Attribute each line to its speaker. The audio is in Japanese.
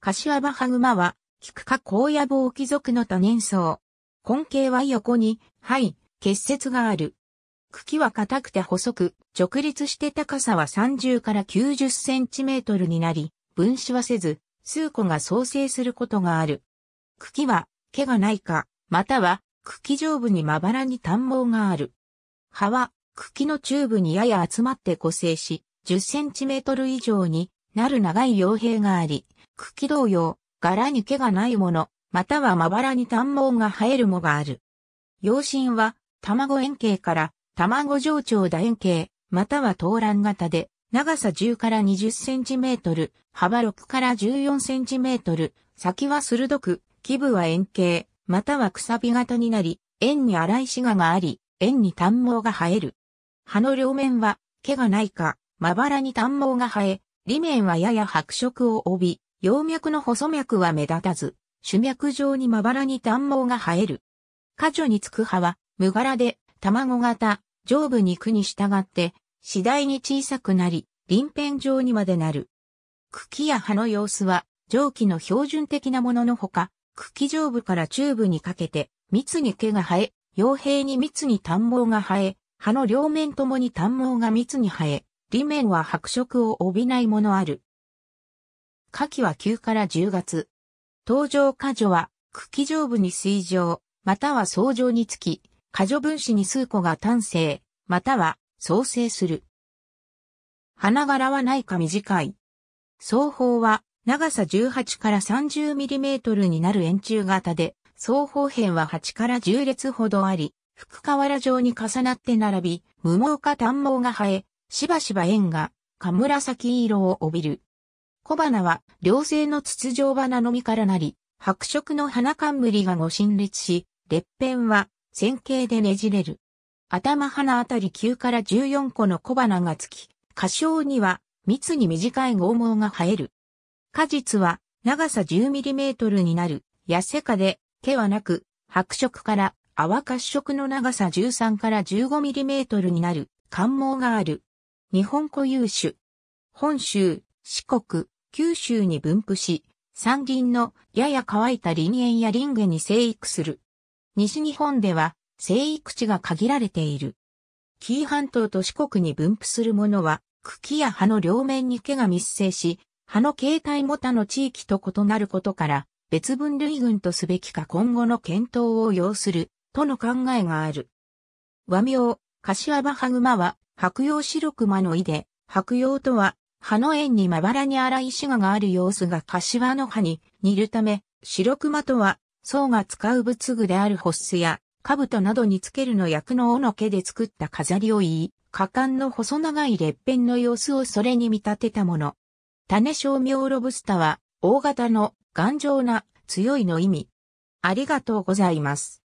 Speaker 1: 柏葉ハグマは、菊花高野棒貴族の多年草。根茎は横に、肺、結節がある。茎は硬くて細く、直立して高さは30から90センチメートルになり、分子はせず、数個が創生することがある。茎は、毛がないか、または、茎上部にまばらに短毛がある。葉は、茎のチューブにやや集まって固成し、10センチメートル以上になる長い傭兵があり、茎同様、柄に毛がないもの、またはまばらに短毛が生えるもがある。養心は、卵円形から卵上長楕円形、または東卵型で、長さ10から20センチメートル、幅6から14センチメートル、先は鋭く、基部は円形、またはくさび型になり、円に粗いシガがあり、円に短毛が生える。葉の両面は、毛がないか、まばらに短毛が生え、裏面はやや白色を帯び、葉脈の細脈は目立たず、主脈状にまばらに短毛が生える。下女につく葉は、無柄で、卵型、上部肉に従って、次第に小さくなり、臨片状にまでなる。茎や葉の様子は、上記の標準的なもののほか、茎上部から中部にかけて、密に毛が生え、傭兵に密に短毛が生え、葉の両面ともに短毛が密に生え、裏面は白色を帯びないものある。夏季は9から10月。登場果樹は、茎上部に水上、または草上につき、果樹分子に数個が単性、または創生する。花柄はないか短い。双方は長さ18から3 0トルになる円柱型で、双方辺は8から10列ほどあり、福河原状に重なって並び、無毛か短毛が生え、しばしば円が、か紫色を帯びる。小花は両性の筒状花のみからなり、白色の花冠がご陳列し、列片は線形でねじれる。頭花あたり9から14個の小花がつき、花椒には密に短い剛毛が生える。果実は長さ1 0トルになる、痩せかで、毛はなく、白色から泡褐色の長さ13から1 5トルになる、関毛がある。日本固有種。本州、四国、九州に分布し、山林のやや乾いた林園や林下に生育する。西日本では生育地が限られている。紀伊半島と四国に分布するものは、茎や葉の両面に毛が密生し、葉の形態も他の地域と異なることから、別分類群とすべきか今後の検討を要する、との考えがある。和名、柏葉グマは、白葉白熊の意で、白葉とは、葉の縁にまばらに荒い石ががある様子が柏の葉に似るため、白熊とは、僧が使う仏具であるホッスや、兜などにつけるの役の尾の毛で作った飾りを言い、果敢の細長い列片の様子をそれに見立てたもの。種小名ロブスタは、大型の頑丈な強いの意味。ありがとうございます。